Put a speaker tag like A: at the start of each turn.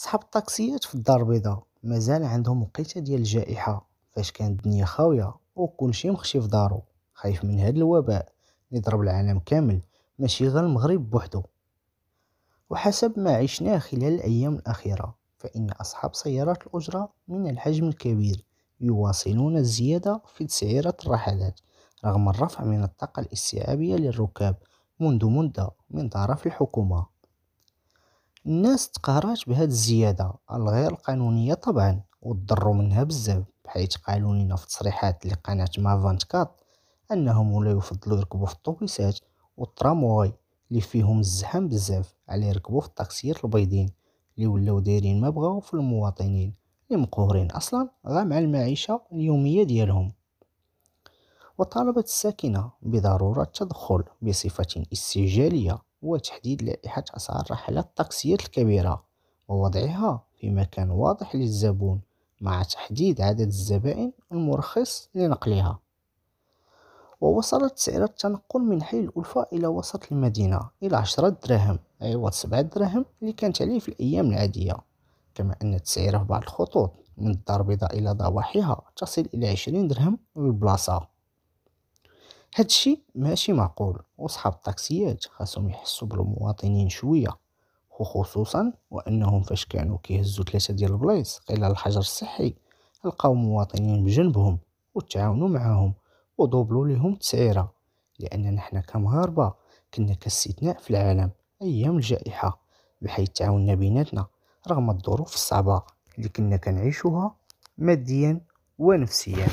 A: صحاب الطاكسيات في الدار البيضاء مازال عندهم وقيته ديال الجائحه فاش كانت الدنيا خاويه وكلشي مخشي في دارو خايف من هاد الوباء اللي ضرب العالم كامل ماشي غير المغرب بوحدو وحسب ما عشناه خلال الايام الاخيره فان اصحاب سيارات الاجره من الحجم الكبير يواصلون الزياده في تسعيرات الرحلات رغم الرفع من الطاقه الاستيعابيه للركاب منذ مده من طرف الحكومه الناس تقهرات بهاد الزيادة الغير قانونية طبعا وتضروا منها بزاف بحيث قالوا لنا في تصريحات لقناة ما كات انهم ولا يفضلوا يركبوا في الطوبيسات والترامواي اللي فيهم الزحام بزاف على يركبوا في الطاكسيات البيضين اللي ولاو دايرين ما بغاو في المواطنين اللي مقهورين اصلا غا مع المعيشه اليوميه ديالهم وطالبت الساكنه بضروره التدخل بصفه استجاليه هو تحديد لائحة أسعار رحلات الطاكسيات الكبيرة ووضعها في مكان واضح للزبون مع تحديد عدد الزبائن المرخص لنقلها ووصلت سعر التنقل من حي الألفة إلى وسط المدينة إلى عشرة دراهم عوض سبعة دراهم اللي كانت عليه في الأيام العادية كما أن التسعيرة في بعض الخطوط من الدار البيضاء إلى ضواحيها تصل إلى عشرين درهم بالبلاصة هادشي ماشي معقول وصحاب الطاكسيات خاصهم يحسوا بالمواطنين شويه وخصوصا وانهم فاش كانوا كيهزوا ثلاثه ديال البلايص خلال الحجر الصحي لقاو مواطنين بجنبهم وتعاونوا معاهم ودوبلوا لهم التسعيره لاننا حنا كمغاربه كنا كاستثناء في العالم ايام الجائحه بحيث تعاوننا بيناتنا رغم الظروف الصعبه اللي كنا كنعيشوها ماديا ونفسيا